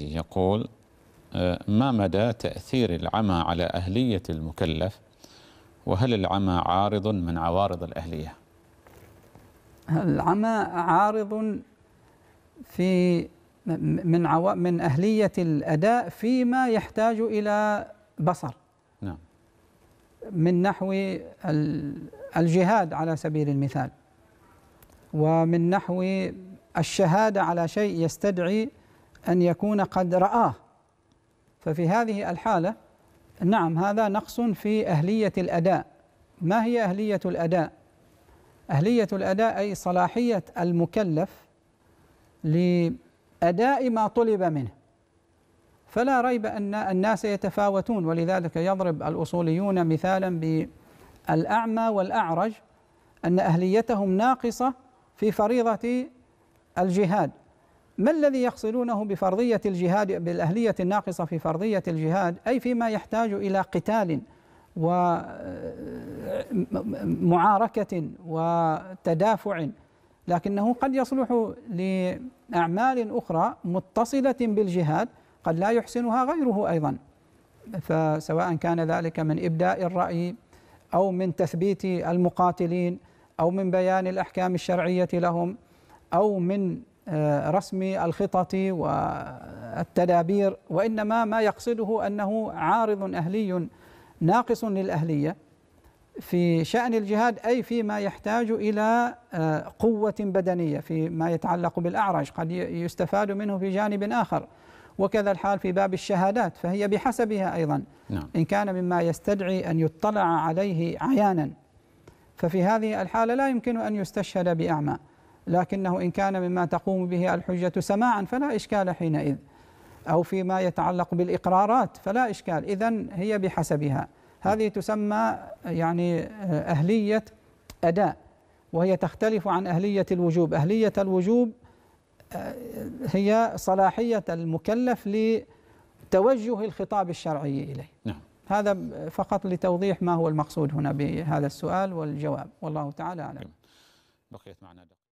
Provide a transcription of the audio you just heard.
الرئيسي يقول آه، ما مدى تأثير العمى على أهلية المكلف وهل العمى عارض من عوارض الأهلية العمى عارض في من عو... من أهلية الأداء فيما يحتاج إلى بصر نعم من نحو الجهاد على سبيل المثال ومن نحو الشهادة على شيء يستدعي أن يكون قد رآه ففي هذه الحالة نعم هذا نقص في أهلية الأداء ما هي أهلية الأداء؟ أهلية الأداء أي صلاحية المكلف لأداء ما طلب منه فلا ريب أن الناس يتفاوتون ولذلك يضرب الأصوليون مثالا بالأعمى والأعرج أن أهليتهم ناقصة في فريضة الجهاد ما الذي يقصدونه بفرضية الجهاد بالأهلية الناقصة في فرضية الجهاد أي فيما يحتاج إلى قتال ومعاركة آه، وتدافع لكنه قد يصلح لأعمال أخرى متصلة بالجهاد قد لا يحسنها غيره أيضا فسواء كان ذلك من إبداء الرأي أو من تثبيت المقاتلين أو من بيان الأحكام الشرعية لهم أو من آه، رسم الخطط والتدابير وإنما ما يقصده أنه عارض أهلي ناقص للأهلية في شأن الجهاد أي فيما يحتاج إلى آه، قوة بدنية فيما يتعلق بالأعرج قد يستفاد منه في جانب آخر وكذا الحال في باب الشهادات فهي بحسبها أيضا نعم. إن كان مما يستدعي أن يطلع عليه عيانا ففي هذه الحالة لا يمكن أن يستشهد بأعمى لكنه إن كان مما تقوم به الحجة سماعا فلا إشكال حينئذ أو فيما يتعلق بالإقرارات فلا إشكال إذا هي بحسبها هذه تسمى يعني أهلية أداء وهي تختلف عن أهلية الوجوب أهلية الوجوب آه، هي صلاحية المكلف لتوجه الخطاب الشرعي إليه نعم. هذا فقط لتوضيح ما هو المقصود هنا بهذا السؤال والجواب والله تعالى أعلم بقيت معنا